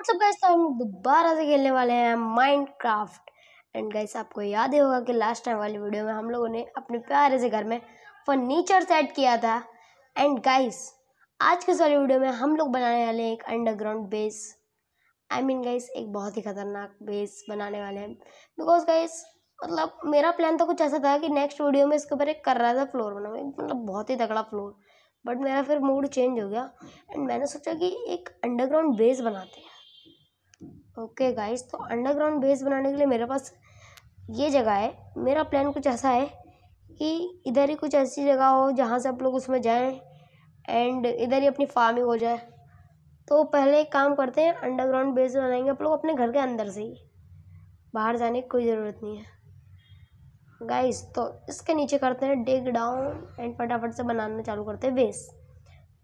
मतलब तो गैस हम दोबारा से खेलने वाले हैं माइनक्राफ्ट एंड गैस आपको याद ही होगा कि लास्ट टाइम वाली वीडियो में हम लोगों ने अपने प्यारे से घर में फर्नीचर सेट किया था एंड गाइस आज के वाली वीडियो में हम लोग बनाने वाले हैं एक underground base I mean guys एक बहुत ही ख़तरनाक बेस बनाने वाले हैं बिकॉज गाइस मतलब मेरा प्लान तो कुछ ऐसा था कि नेक्स्ट वीडियो में इसके ऊपर एक कर रहा था फ्लोर बनाने मतलब बहुत ही तगड़ा फ्लोर बट मेरा फिर मूड चेंज हो गया एंड मैंने सोचा कि एक अंडरग्राउंड बेस बनाते हैं ओके गाइस तो अंडरग्राउंड बेस बनाने के लिए मेरे पास ये जगह है मेरा प्लान कुछ ऐसा है कि इधर ही कुछ ऐसी जगह हो जहाँ से आप लोग उसमें जाएँ एंड इधर ही अपनी फार्मिंग हो जाए तो पहले एक काम करते हैं अंडरग्राउंड बेस बनाएंगे आप लोग अपने घर के अंदर से ही बाहर जाने की कोई ज़रूरत नहीं है गाइस तो इसके नीचे करते हैं डेग डाउन एंड फटाफट से बनाना चालू करते हैं बेस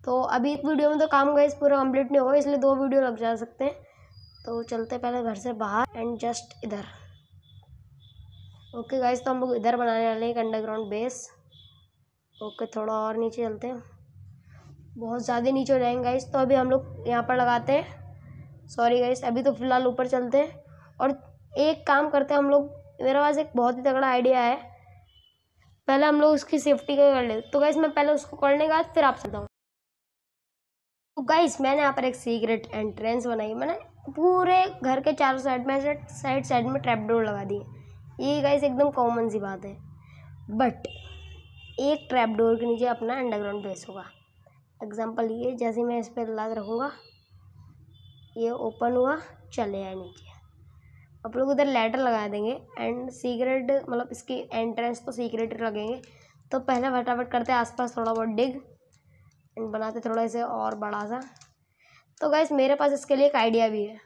तो अभी एक वीडियो में तो काम गाइस पूरा कंप्लीट नहीं होगा इसलिए दो वीडियो लग जा सकते हैं तो चलते पहले घर से बाहर एंड जस्ट इधर ओके गाइस तो हम लोग इधर बनाने वाले हैं अंडरग्राउंड बेस ओके थोड़ा और नीचे चलते हैं बहुत ज़्यादा नीचे हो जाएंगे गाइस तो अभी हम लोग यहाँ पर लगाते हैं सॉरी गाइस अभी तो फ़िलहाल ऊपर चलते हैं और एक काम करते हैं हम लोग मेरे पास एक बहुत ही तगड़ा आइडिया है पहले हम लोग उसकी सेफ्टी का कर लेते तो गाइस मैं पहले उसको करने के बाद फिर आप चलता हूँ तो गाइस मैंने यहाँ पर एक सीक्रेट एंट्रेंस बनाई मैंने पूरे घर के चारों साइड में ऐसे साइड साइड में ट्रैप डोर लगा दिए ये गाइस एकदम कॉमन सी बात है बट एक ट्रैप डोर के नीचे अपना अंडरग्राउंड बेस होगा एग्जाम्पल ये जैसे मैं इस पर लाद रखूँगा ये ओपन हुआ चले आए नीचे आप लोग उधर लेटर लगा देंगे एंड सीक्रेट मतलब इसकी एंट्रेंस तो सीक्रेट लगेंगे तो पहले फटाफट करते आसपास थोड़ा बहुत डिग एंड बनाते थोड़ा इसे और बड़ा सा तो गाइज मेरे पास इसके लिए एक आइडिया भी है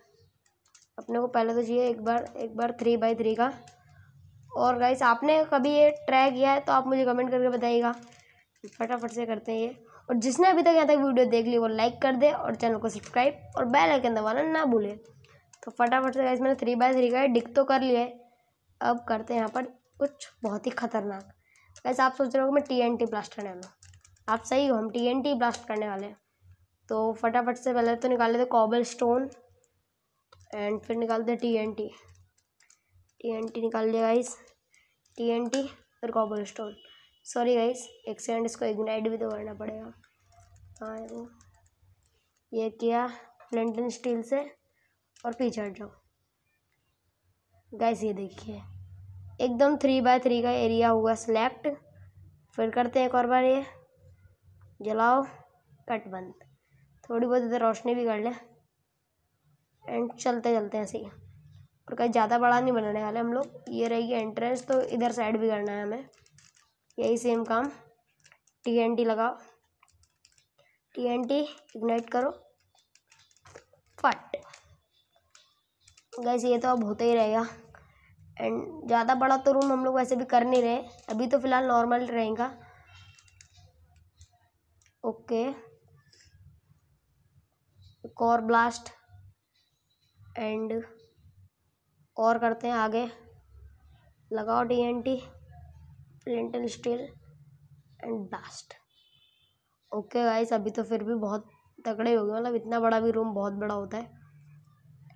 अपने को पहले तो चाहिए एक बार एक बार थ्री बाई थ्री का और गाइज आपने कभी ये ट्राई किया है तो आप मुझे कमेंट करके बताइएगा फटाफट से करते हैं ये और जिसने अभी तक यहाँ तक वीडियो देख ली वो लाइक कर दे और चैनल को सब्सक्राइब और बेल आइकन दबाना ना भूले तो फटाफट से गाइज मैंने थ्री बाई थ्री का डिक तो कर लिया है अब करते हैं यहाँ पर कुछ बहुत ही खतरनाक वैसे आप सोच रहे हो मैं टी एन टी ब्लास्ट करने वाला आप सही हो हम टी एन टी ब्लास्ट करने वाले हैं तो फटाफट से पहले तो निकाल लेते कॉबल स्टोन एंड फिर निकालते T N T T N T निकाल दिया गाइस टी एन टी फिर कॉबल स्टोन सॉरी गाइस एक सेकेंड इसको इग्नाइट भी तो करना पड़ेगा हाँ वो ये किया प्लेंटन स्टील से और पीछे हट जाओ गाइस ये देखिए एकदम थ्री बाय थ्री का एरिया हुआ सिलेक्ट फिर करते हैं एक और बार ये जलाओ कट बंद थोड़ी बहुत इधर रोशनी भी कर लें एंड चलते चलते ऐसे ही और कहीं ज़्यादा बड़ा नहीं बनाने वाले हम लोग ये रहेगी एंट्रेंस तो इधर साइड भी करना है हमें यही सेम काम टी एन टी लगाओ टी एन टी इग्नाइट करो फट गैस ये तो अब होता ही रहेगा एंड ज़्यादा बड़ा तो रूम हम लोग वैसे भी कर नहीं रहे अभी तो फ़िलहाल नॉर्मल रहेगा ओके कोर ब्लास्ट एंड और करते हैं आगे लगाओ D N T flint and steel and blast okay guys अभी तो फिर भी बहुत तगड़े हो गए मतलब इतना बड़ा भी रूम बहुत बड़ा होता है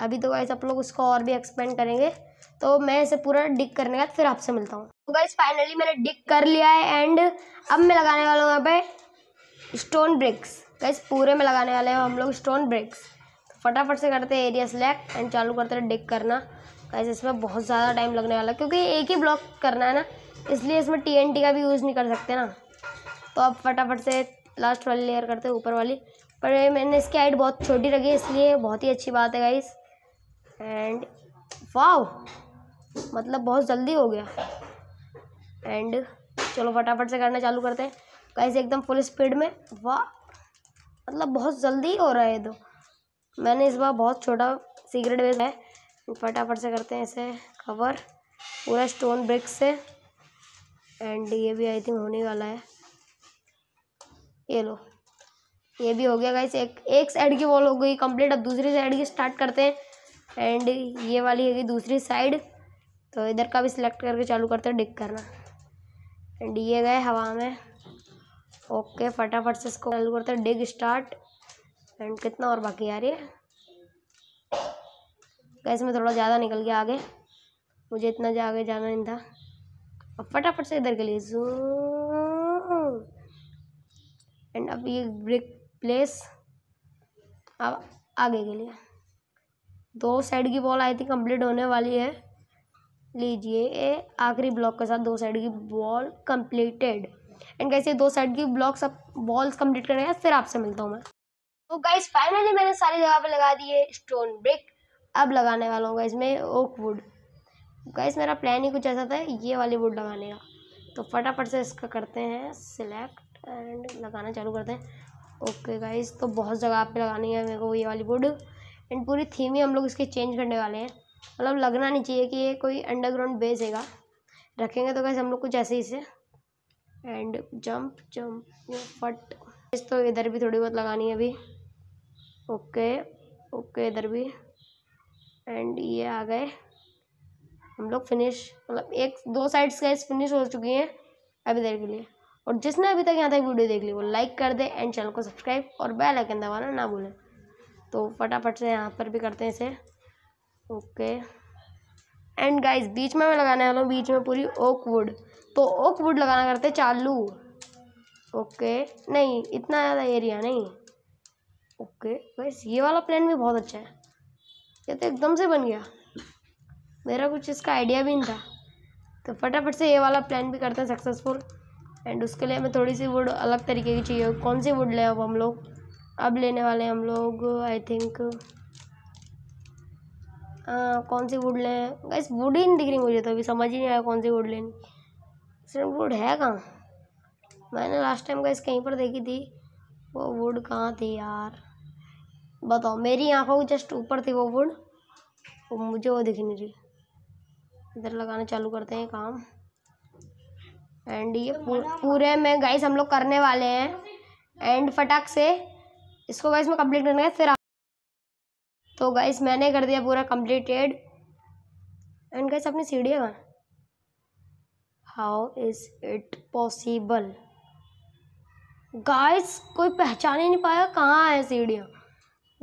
अभी तो गाइस आप लोग उसको और भी एक्सपेंड करेंगे तो मैं इसे पूरा डिक करने का फिर आपसे मिलता हूँ तो गाइस फाइनली मैंने डिक कर लिया है एंड अब मैं लगाने वाला हूँ यहाँ पे स्टोन ब्रिक्स गैस पूरे में लगाने वाले हैं हम लोग स्टोन तो ब्रिक्स फटाफट से करते हैं एरिया सेलेक्ट एंड चालू करते हैं डिक करना गैस इसमें बहुत ज़्यादा टाइम लगने वाला है क्योंकि एक ही ब्लॉक करना है ना इसलिए इसमें टी का भी यूज़ नहीं कर सकते ना तो आप फटाफट से लास्ट वाली लेयर करते हैं ऊपर वाली पर मैंने इसकी हाइट बहुत छोटी रखी इसलिए बहुत ही अच्छी बात है गाइस एंड वाओ मतलब बहुत जल्दी हो गया एंड चलो फटाफट से करना चालू करते हैं गाइस एकदम फुल स्पीड में वाह मतलब बहुत जल्दी हो रहा है तो मैंने इस बार बहुत छोटा सीक्रेट बेस है फटाफट से करते हैं इसे कवर पूरा स्टोन ब्रिक से एंड ये भी आई थिंक होने वाला है ये लो ये भी हो गया गाइस एक एक साइड की वॉल हो गई कंप्लीट अब दूसरी साइड की स्टार्ट करते हैं एंड ये वाली है कि दूसरी साइड तो इधर का भी सिलेक्ट करके चालू करते हैं डिक करना एंड ये गए हवा में ओके फटाफट से इसको चालू करते हैं डिग स्टार्ट एंड कितना और बाकी आ रही है गैस में थोड़ा ज़्यादा निकल गया आगे मुझे इतना आगे जाना नहीं था अब फटाफट से इधर के लिए एंड अब ये ब्रेक प्लेस अब आगे के लिए दो साइड की बॉल आई थी कंप्लीट होने वाली है लीजिए आखिरी ब्लॉक के साथ दो साइड की बॉल कंप्लीटेड एंड गाइस ये दो साइड की ब्लॉक्स अब वॉल्स कंप्लीट करने हैं फिर आपसे मिलता हूँ मैं तो गाइस फाइनली मैंने सारी जगह पर लगा दी है स्टोन ब्रिक अब लगाने वाला हूँ गाइस में ओक वुड गाइस मेरा प्लान ही कुछ ऐसा था ये वाली वुड लगाने का तो फटाफट से इसका करते हैं सिलेक्ट एंड लगाना चालू करते हैं ओके गाइस तो बहुत जगह पे लगानी है मेरे को ये वाली वुड एंड पूरी थीम ही हम लोग इसके चेंज करने वाले हैं मतलब लगना नहीं चाहिए कि ये कोई अंडरग्राउंड बेस हैगा रखेंगे तो गाइस हम लोग कुछ ऐसे ही से एंड जंप जंप फट इस तो इधर भी थोड़ी बहुत लगानी है अभी ओके ओके इधर भी एंड ये आ गए हम लोग फिनिश मतलब एक दो साइड्स का फिनिश हो चुकी हैं अभी देर के लिए और जिसने अभी तक यहाँ तक वीडियो देख ली वो लाइक कर दे एंड चैनल को सब्सक्राइब और बेल आइकन दबाना ना भूलें तो फटाफट से यहाँ पर भी करते हैं इसे ओके एंड गाइस बीच में मैं लगाने वाला हूँ बीच में पूरी ओक वुड तो ओक वुड लगाना करते चालू ओके नहीं इतना ज़्यादा एरिया नहीं ओके बस ये वाला प्लान भी बहुत अच्छा है ये तो एकदम से बन गया मेरा कुछ इसका आइडिया भी नहीं था तो फटाफट से ये वाला प्लान भी करते हैं सक्सेसफुल एंड उसके लिए हमें थोड़ी सी वुड अलग तरीके की चाहिए कौन सी वुड ले अब हम लोग अब लेने वाले हम लोग आई थिंक कौन सी वुड लें गाइस वुड ही नहीं दिख रही मुझे तो अभी समझ ही नहीं आया कौन सी वुड लेनी सर वुड है कहाँ मैंने लास्ट टाइम गाइस कहीं पर देखी थी वो वुड कहाँ थी यार बताओ मेरी आंखों के जस्ट ऊपर थी वो वुड वो मुझे वो दिख नहीं रही इधर लगाना चालू करते हैं काम एंड ये पूरे में गाइस हम लोग करने वाले हैं एंड फटाक से इसको गाइस में कंप्लीट करना है फिर तो गाइस मैंने कर दिया पूरा कंप्लीटेड एंड गाइस अपनी सीढ़ी है how is it possible guys कोई पहचान ही नहीं पाया कहाँ है सीढ़ियाँ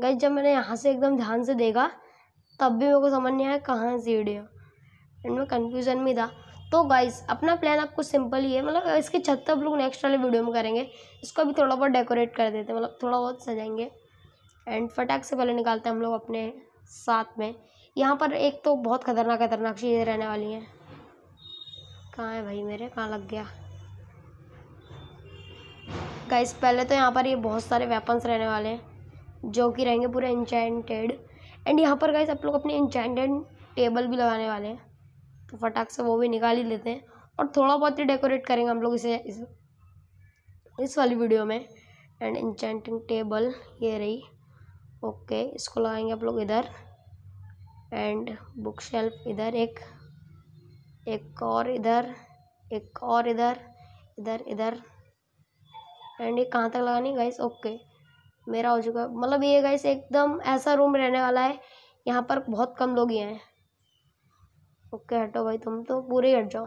गाइस जब मैंने यहाँ से एकदम ध्यान से देखा तब भी मेरे को समझ नहीं आया कहाँ है सीढ़ियाँ एंड मैं कन्फ्यूज़न में था तो गाइस अपना प्लान आपको सिंपल ही है मतलब इसकी छत हम लोग नेक्स्ट वाले वीडियो में करेंगे इसको अभी थोड़ा बहुत डेकोरेट कर देते हैं मतलब थोड़ा बहुत सजाएंगे एंड फटाक से पहले निकालते हैं हम लोग अपने साथ में यहाँ पर एक तो बहुत खतरनाक खतरनाक चीज़ें रहने वाली हैं कहाँ है भाई मेरे कहाँ लग गया गाइस पहले तो यहाँ पर ये बहुत सारे वेपन्स रहने वाले हैं जो कि रहेंगे पूरे इंचाइंटेड एंड यहाँ पर गाइस आप लोग अपने इंचाइंटेड टेबल भी लगाने वाले हैं तो फटाक से वो भी निकाल ही लेते हैं और थोड़ा बहुत ही डेकोरेट करेंगे हम लोग इसे इस, इस वाली वीडियो में एंड इंचाइंटिंग टेबल ये रही ओके इसको लगाएंगे आप लोग इधर एंड बुक शेल्फ इधर एक एक और इधर एक और इधर इधर इधर एंड ये कहाँ तक लगानी गाइस ओके मेरा हो चुका मतलब ये गाइस एकदम ऐसा रूम रहने वाला है यहाँ पर बहुत कम लोग ही हैं ओके हटो भाई तुम तो पूरे हट जाओ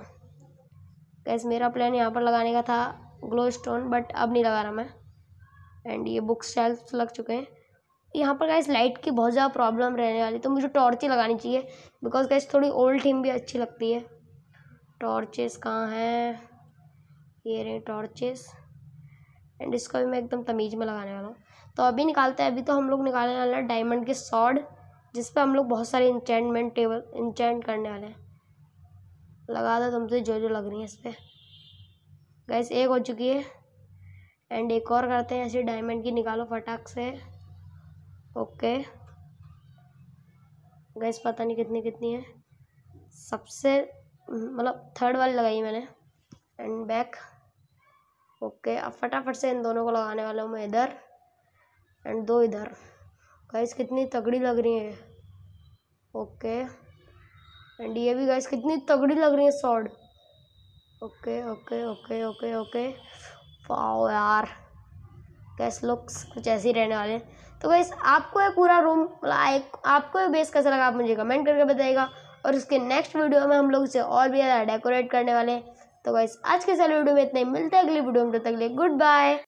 गैस मेरा प्लान यहाँ पर लगाने का था ग्लो स्टोन बट अब नहीं लगा रहा मैं एंड ये बुक शेल्फ लग चुके हैं यहाँ पर गैस लाइट की बहुत ज़्यादा प्रॉब्लम रहने वाली तो मुझे टॉर्चें लगानी चाहिए बिकॉज गैस थोड़ी ओल्ड थीम भी अच्छी लगती है टॉर्चेस कहाँ हैं ये रहे टॉर्चेस एंड इसको भी मैं एकदम तमीज़ में लगाने वाला हूँ तो अभी निकालते हैं अभी तो हम लोग निकालने वाले हैं डायमंड के सॉड जिस पर हम लोग बहुत सारे इंचेंटमेंट टेबल इंचेंट करने वाले हैं लगा दो तुमसे जो जो लग रही है इस पर गैस एक हो चुकी है एंड एक और करते हैं ऐसे डायमंड की निकालो फटाक से ओके गैस पता नहीं कितनी कितनी है सबसे मतलब थर्ड वाली लगाई मैंने एंड बैक ओके अब फटाफट से इन दोनों को लगाने वाला हूँ मैं इधर एंड दो इधर गैस कितनी तगड़ी लग रही है ओके एंड ये भी गैस कितनी तगड़ी लग रही है sword okay okay okay okay okay पाओ यार कैस लुक्स कुछ ऐसे ही रहने वाले हैं तो वैस आपको ये पूरा रूम मतलब एक आपको ये बेस कैसा लगा आप मुझे कमेंट करके बताइएगा और उसके नेक्स्ट वीडियो में हम लोग इसे और भी ज़्यादा डेकोरेट करने वाले हैं तो वैस आज के सारे वीडियो में इतना ही मिलते हैं अगली वीडियो में तब तक लिए गुड बाय